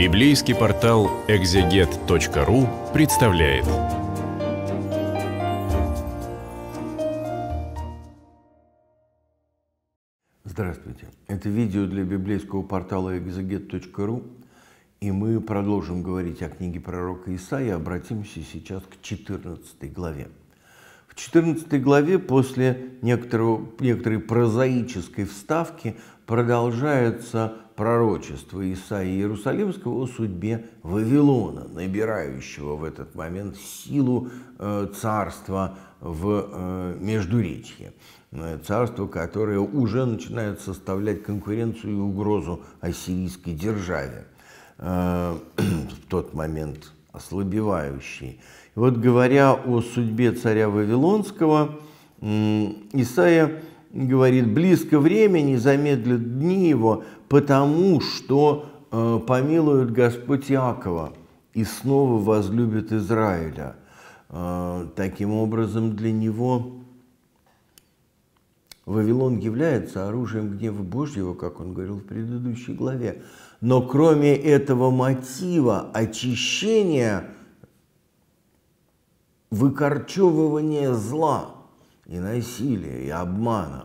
Библейский портал экзегет.ру представляет. Здравствуйте. Это видео для библейского портала экзегет.ру. И мы продолжим говорить о книге пророка Исаия. Обратимся сейчас к 14 главе. В 14 главе после некоторого, некоторой прозаической вставки продолжаются пророчества Исаии Иерусалимского о судьбе Вавилона, набирающего в этот момент силу э, царства в э, Междуречье. Э, царство, которое уже начинает составлять конкуренцию и угрозу ассирийской державе, в тот момент ослабевающей. И вот говоря о судьбе царя Вавилонского, Исаия говорит, близко времени замедлят дни его, потому что э, помилует Господь Якова и снова возлюбит Израиля. Э, таким образом, для него Вавилон является оружием гнева Божьего, как он говорил в предыдущей главе. Но кроме этого мотива очищения, выкорчевывания зла – и насилия, и обмана.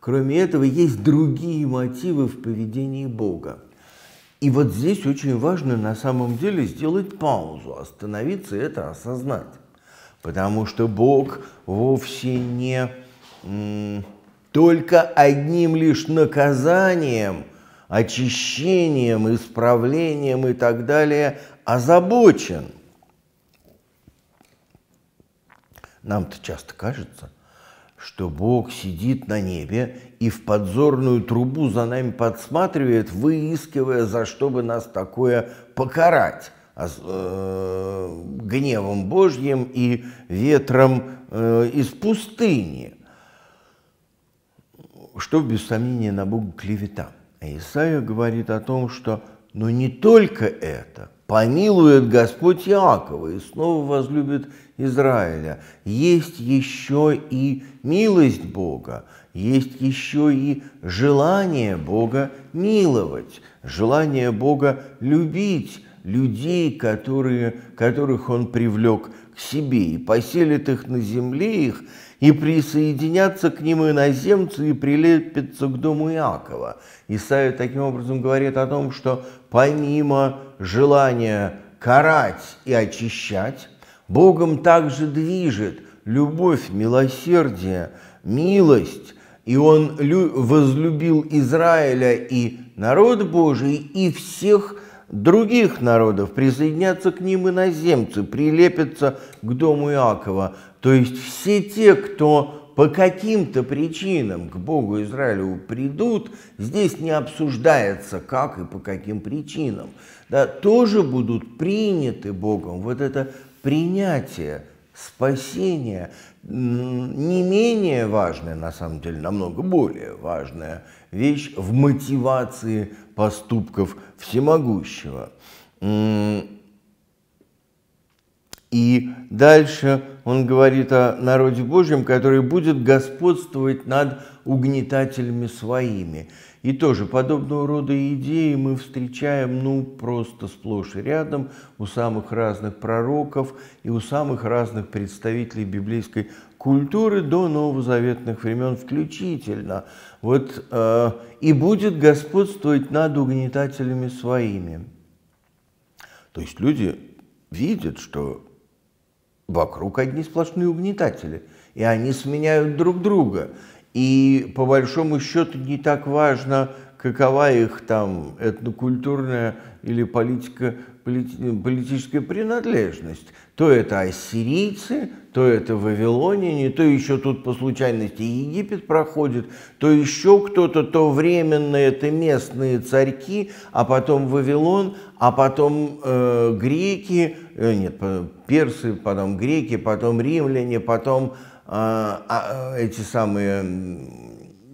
Кроме этого, есть другие мотивы в поведении Бога. И вот здесь очень важно на самом деле сделать паузу, остановиться и это осознать. Потому что Бог вовсе не только одним лишь наказанием, очищением, исправлением и так далее озабочен. Нам-то часто кажется – что Бог сидит на небе и в подзорную трубу за нами подсматривает, выискивая, за что бы нас такое покарать а э, гневом Божьим и ветром э, из пустыни, что без сомнения на Бога клевета. А Исаия говорит о том, что но не только это – помилует Господь Иакова и снова возлюбит Израиля. Есть еще и милость Бога, есть еще и желание Бога миловать, желание Бога любить людей, которые, которых Он привлек к себе и поселит их на земле их – и присоединятся к ним иноземцы и прилепятся к дому Иакова. Исаия таким образом говорит о том, что помимо желания карать и очищать, Богом также движет любовь, милосердие, милость, и он возлюбил Израиля и народ Божий, и всех других народов, присоединятся к ним иноземцы, прилепятся к дому Иакова. То есть все те, кто по каким-то причинам к Богу Израилю придут, здесь не обсуждается, как и по каким причинам, да, тоже будут приняты Богом. Вот это принятие спасение не менее важная, на самом деле, намного более важная вещь в мотивации поступков всемогущего. И дальше он говорит о народе Божьем, который будет господствовать над угнетателями своими. И тоже подобного рода идеи мы встречаем ну просто сплошь и рядом у самых разных пророков и у самых разных представителей библейской культуры до новозаветных времен включительно. Вот, э, и будет господствовать над угнетателями своими. То есть люди видят, что Вокруг одни сплошные угнетатели, и они сменяют друг друга. И по большому счету не так важно, какова их там этнокультурная или политика, полити, политическая принадлежность. То это ассирийцы, то это вавилоняне, то еще тут по случайности Египет проходит, то еще кто-то, то временно это местные царьки, а потом Вавилон, а потом э, греки, э, нет, персы, потом греки, потом римляне, потом э, э, эти самые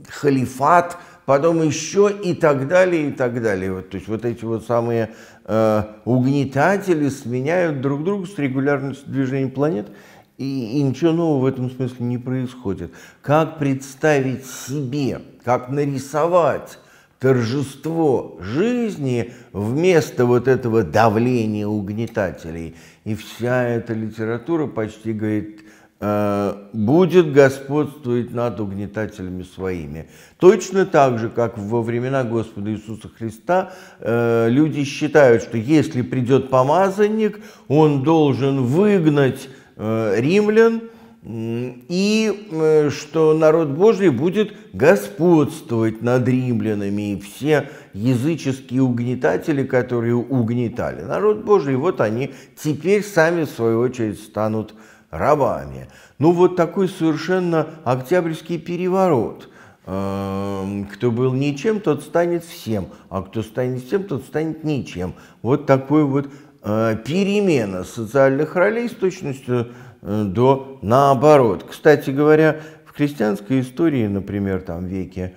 халифат – потом еще и так далее, и так далее. Вот, то есть вот эти вот самые э, угнетатели сменяют друг друга с регулярностью движения планет, и, и ничего нового в этом смысле не происходит. Как представить себе, как нарисовать торжество жизни вместо вот этого давления угнетателей. И вся эта литература почти говорит Э, будет господствовать над угнетателями своими. Точно так же, как во времена Господа Иисуса Христа, э, люди считают, что если придет помазанник, он должен выгнать э, римлян, и что народ Божий будет господствовать над римлянами, и все языческие угнетатели, которые угнетали народ Божий, вот они теперь сами в свою очередь станут угнетателями рабами. Ну вот такой совершенно октябрьский переворот. Эм, кто был ничем, тот станет всем, а кто станет всем, тот станет ничем. Вот такой вот э, перемена социальных ролей с точностью э, до наоборот. Кстати говоря, в христианской истории, например, там веке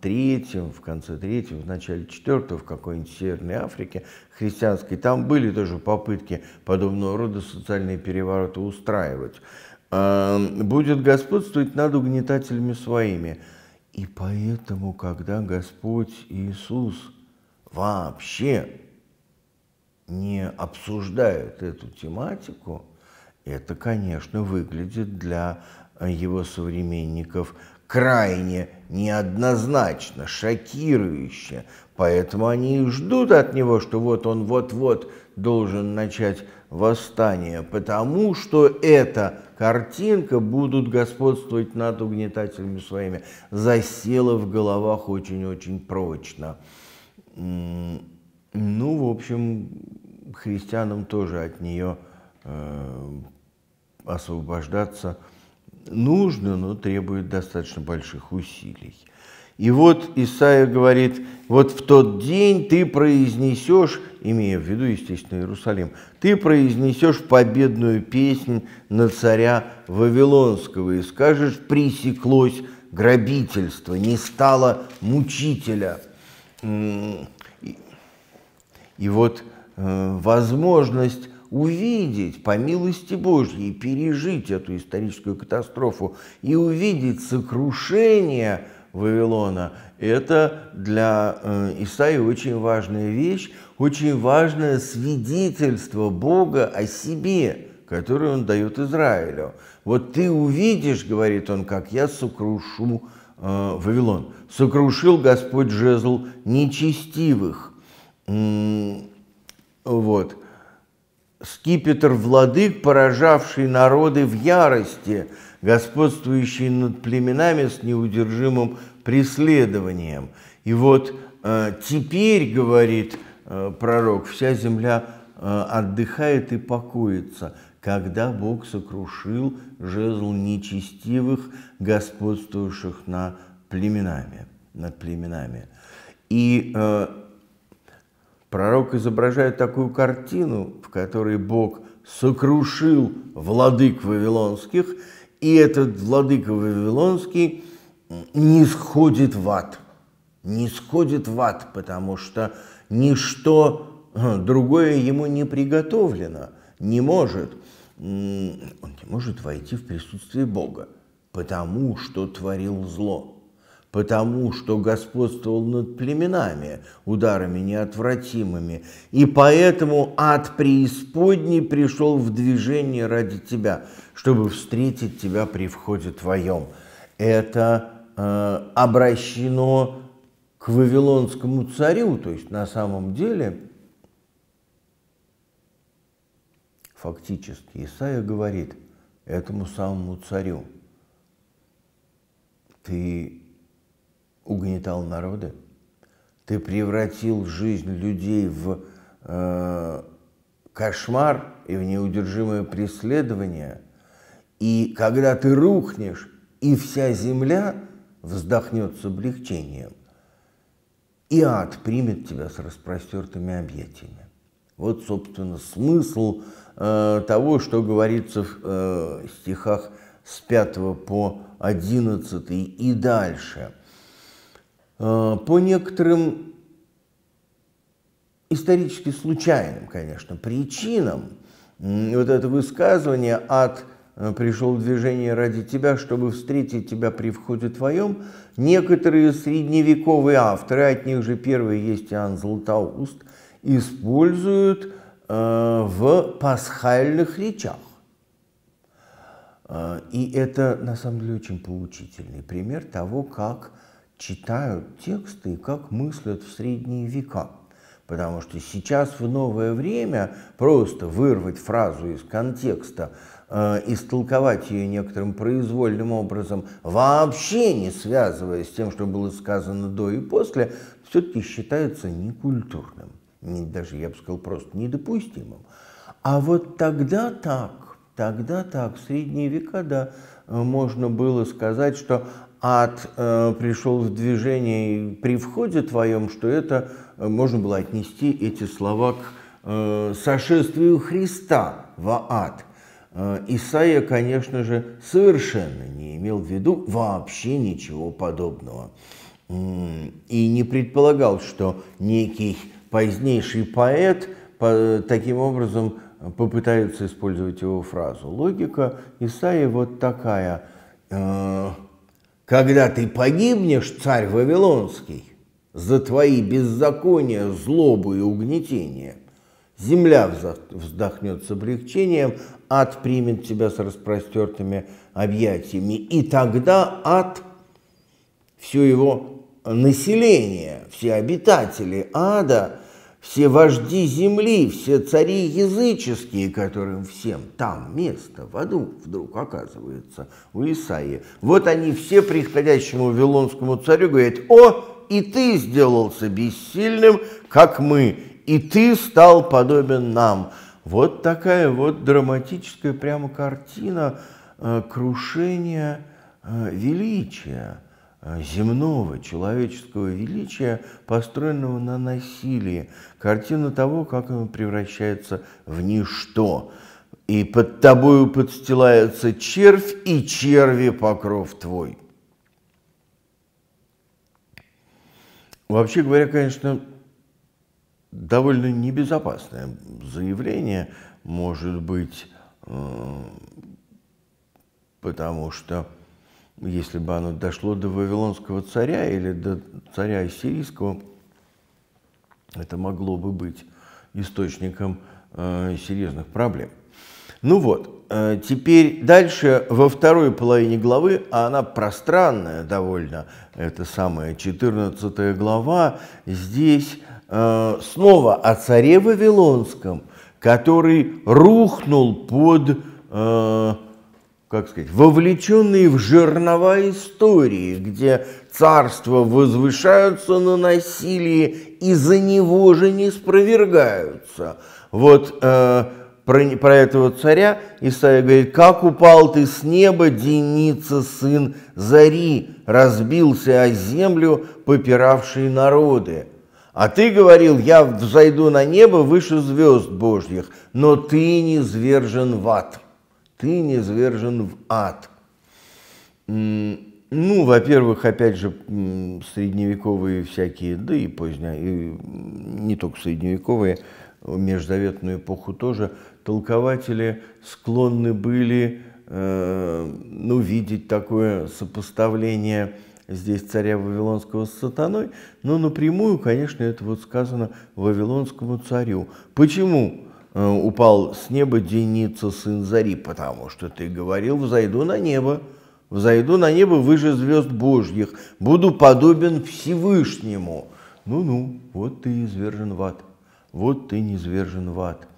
третьем, в конце третьем в начале четвертого, в какой-нибудь Северной Африке христианской, там были тоже попытки подобного рода социальные перевороты устраивать. Эм, Будет господствовать над угнетателями своими. И поэтому, когда Господь Иисус вообще не обсуждает эту тематику, это, конечно, выглядит для его современников крайне неоднозначно, шокирующе. Поэтому они и ждут от него, что вот он вот-вот должен начать восстание, потому что эта картинка будут господствовать над угнетателями своими, засела в головах очень-очень прочно. Ну, в общем, христианам тоже от нее э, освобождаться – нужно, но требует достаточно больших усилий. И вот Исаия говорит, вот в тот день ты произнесешь, имея в виду, естественно, Иерусалим, ты произнесешь победную песнь на царя Вавилонского и скажешь, пресеклось грабительство, не стало мучителя. И вот э, возможность увидеть, по милости Божьей, пережить эту историческую катастрофу и увидеть сокрушение Вавилона, это для э, Исаи очень важная вещь, очень важное свидетельство Бога о себе, которое он дает Израилю. Вот ты увидишь, говорит он, как я сокрушу э, Вавилон. Сокрушил Господь жезл нечестивых. Вот скипетр владык, поражавший народы в ярости, господствующий над племенами с неудержимым преследованием. И вот э, теперь, говорит э, пророк, вся земля э, отдыхает и покоится, когда Бог сокрушил жезл нечестивых, господствующих над племенами, над племенами. И Пророк изображает такую картину, в которой Бог сокрушил владык вавилонских, и этот владык вавилонский не сходит в ад. Не сходит в ад, потому что ничто э, другое ему не приготовлено, не может. Он не может войти в присутствие Бога, потому что творил зло потому что господствовал над племенами ударами неотвратимыми, и поэтому ад преисподней пришел в движение ради тебя, чтобы встретить тебя при входе твоем. Это э, обращено к вавилонскому царю, то есть на самом деле фактически Исаия говорит этому самому царю, ты угнетал народы. Ты превратил жизнь людей в э, кошмар и в неудержимое преследование. И когда ты рухнешь, и вся земля вздохнет с облегчением, и ад примет тебя с распростертыми объятиями. Вот, собственно, смысл э, того, что говорится в э, стихах с 5 по 11 и дальше – Э, по некоторым исторически случайным, конечно, причинам вот это высказывание от э, пришел в движение ради тебя, чтобы встретить тебя при входе твоем. Некоторые средневековые авторы, от них же первый есть Иоанн Златоуст, используют э, в пасхальных речах. И это, на самом деле, очень поучительный пример того, как читают тексты и как мыслят в средние века. Потому что сейчас в новое время просто вырвать фразу из контекста, э, истолковать ее некоторым произвольным образом, вообще не связываясь с тем, что было сказано до и после, все-таки считается некультурным, не, даже, я бы сказал, просто недопустимым. А вот тогда так, тогда так, в средние века, да, можно было сказать, что ад э, пришел в движение при входе твоем, что это э, можно было отнести эти слова к э, сошествию Христа в ад. Исаия, конечно же, совершенно не имел в виду вообще ничего подобного и не предполагал, что некий позднейший поэт таким образом попытается использовать его фразу. Логика Исаия вот такая – когда ты погибнешь, царь Вавилонский, за твои беззакония, злобу и угнетение, земля вздохнет с облегчением, ад примет тебя с распростертыми объятиями, и тогда ад, все его население, все обитатели ада – все вожди земли, все цари языческие, которым всем там место, в аду вдруг оказывается у Исаии. Вот они все приходящему Вилонскому царю говорят, о, и ты сделался бессильным, как мы, и ты стал подобен нам. Вот такая вот драматическая прямо картина э, крушения э, величия. Э, земного человеческого величия, построенного на насилии, картину того, как оно превращается в ничто. И под тобою подстилается червь, и черви покров твой. Вообще говоря, конечно, довольно небезопасное заявление, может быть, э, потому что если бы оно дошло до Вавилонского царя или до царя сирийского, это могло бы быть источником э, серьезных проблем. Ну вот, э, теперь дальше во второй половине главы, а она пространная довольно, это самая 14 глава, здесь э, снова о царе Вавилонском, который рухнул под... Э, как сказать, вовлеченные в жернова истории, где царства возвышаются на насилии и за него же не спровергаются. Вот э, про, про этого царя Исаия говорит, «Как упал ты с неба, Деница, сын Зари, разбился о землю, попиравшие народы». А ты говорил, я взойду на небо выше звезд Божьих, но ты не звержен в ад ты не низвержен в ад. Ну, во-первых, опять же, средневековые всякие, да и поздние, и не только средневековые, межзаветную эпоху тоже, толкователи склонны были э, ну, видеть такое сопоставление здесь царя Вавилонского с сатаной, но напрямую, конечно, это вот сказано Вавилонскому царю. Почему? Э, упал с неба Деница, сын Зари, потому что ты говорил, взойду на небо, взойду на небо выше звезд Божьих, буду подобен Всевышнему. Ну-ну, вот ты извержен в ад, вот ты низвержен в ад.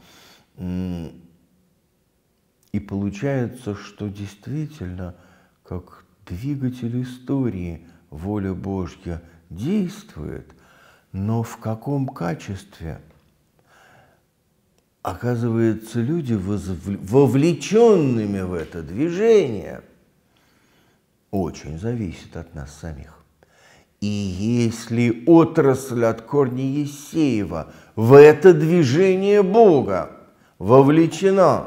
И получается, что действительно, как двигатель истории, воля Божья действует, но в каком качестве – Оказывается, люди, вовлеченными в это движение, очень зависят от нас самих. И если отрасль от корня Есеева в это движение Бога вовлечена,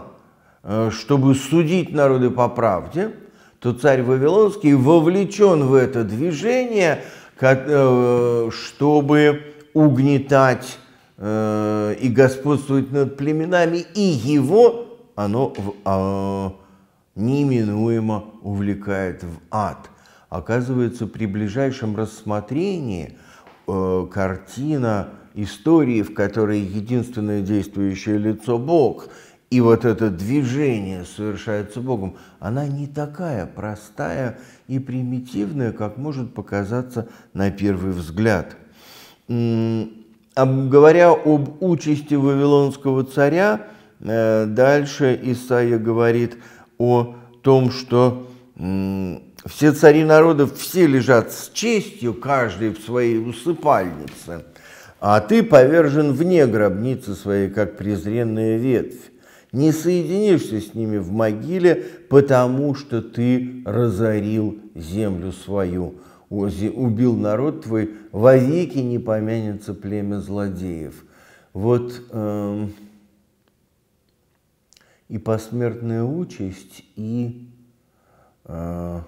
э, чтобы судить народы по правде, то царь Вавилонский вовлечен в это движение, э, чтобы угнетать Э, и господствует над племенами, и его оно в, э, неименуемо увлекает в ад. Оказывается, при ближайшем рассмотрении э, картина истории, в которой единственное действующее лицо – Бог, и вот это движение совершается Богом, она не такая простая и примитивная, как может показаться на первый взгляд говоря об участи вавилонского царя, э, дальше Исаия говорит о том, что все цари народов, все лежат с честью, каждый в своей усыпальнице, а ты повержен вне гробницы своей, как презренная ветвь. Не соединишься с ними в могиле, потому что ты разорил землю свою. Ози, убил народ твой, вовеки не помянется племя злодеев. Вот эм, и посмертная участь, и э,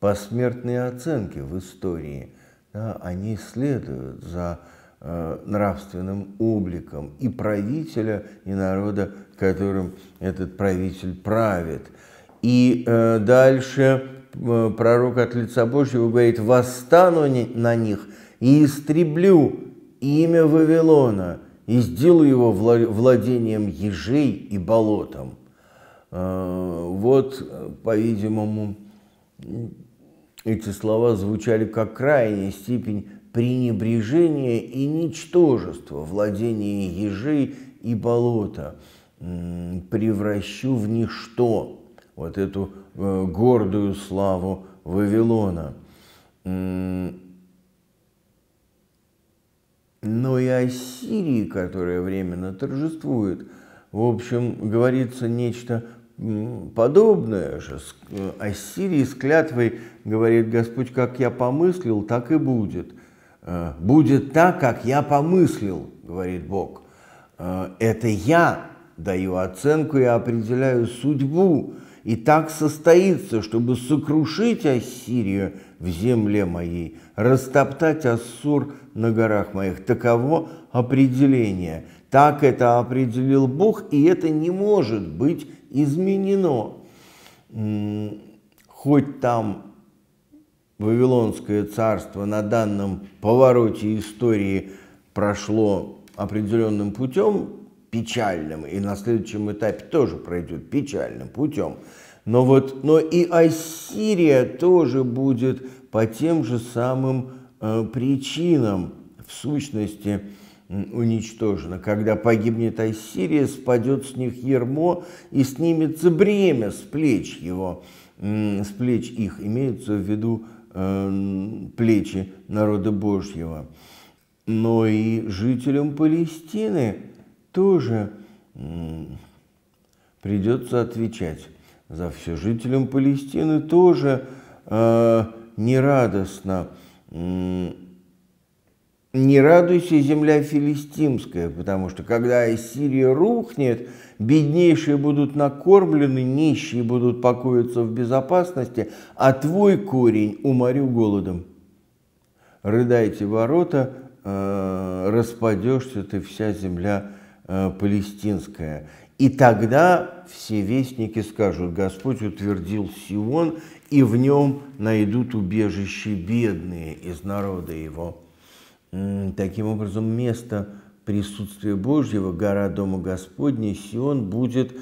посмертные оценки в истории, да, они следуют за э, нравственным обликом и правителя, и народа, которым этот правитель правит. И э, дальше Э, пророк от лица Божьего говорит, «Восстану на них и истреблю имя Вавилона, и сделаю его владением ежей и болотом». Э, вот, по-видимому, эти слова звучали как крайняя степень пренебрежения и ничтожества, владения ежей и болота. «Превращу в ничто» вот эту Э, гордую славу Вавилона. Но и о Сирии, которая временно торжествует, в общем, говорится нечто подобное же. Э, о Сирии с клятвой говорит Господь, как я помыслил, так и будет. Э, будет так, как я помыслил, говорит Бог. Это я даю оценку и определяю судьбу и так состоится, чтобы сокрушить Ассирию в земле моей, растоптать Ассур на горах моих. Таково определение. Так это определил Бог, и это не может быть изменено. Хоть там Вавилонское царство на данном повороте истории прошло определенным путем, печальным, и на следующем этапе тоже пройдет печальным путем. Но, вот, но и Ассирия тоже будет по тем же самым э, причинам в сущности уничтожена. Когда погибнет Ассирия, спадет с них ермо и снимется бремя с плеч его, с плеч их, имеются в виду э, плечи народа Божьего. Но и жителям Палестины тоже придется отвечать за все. Жителям Палестины тоже э, нерадостно. Не радуйся, земля филистимская, потому что когда Ассирия рухнет, беднейшие будут накормлены, нищие будут покоиться в безопасности, а твой корень уморю голодом. Рыдайте ворота, э, распадешься ты вся земля филистимская Э, палестинское. И тогда все вестники скажут, Господь утвердил Сион, и в нем найдут убежище бедные из народа его. Таким образом, место присутствия Божьего, гора Дома Господня, Сион будет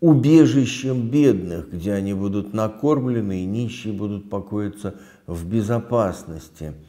убежищем бедных, где они будут накормлены, и нищие будут покоиться в безопасности –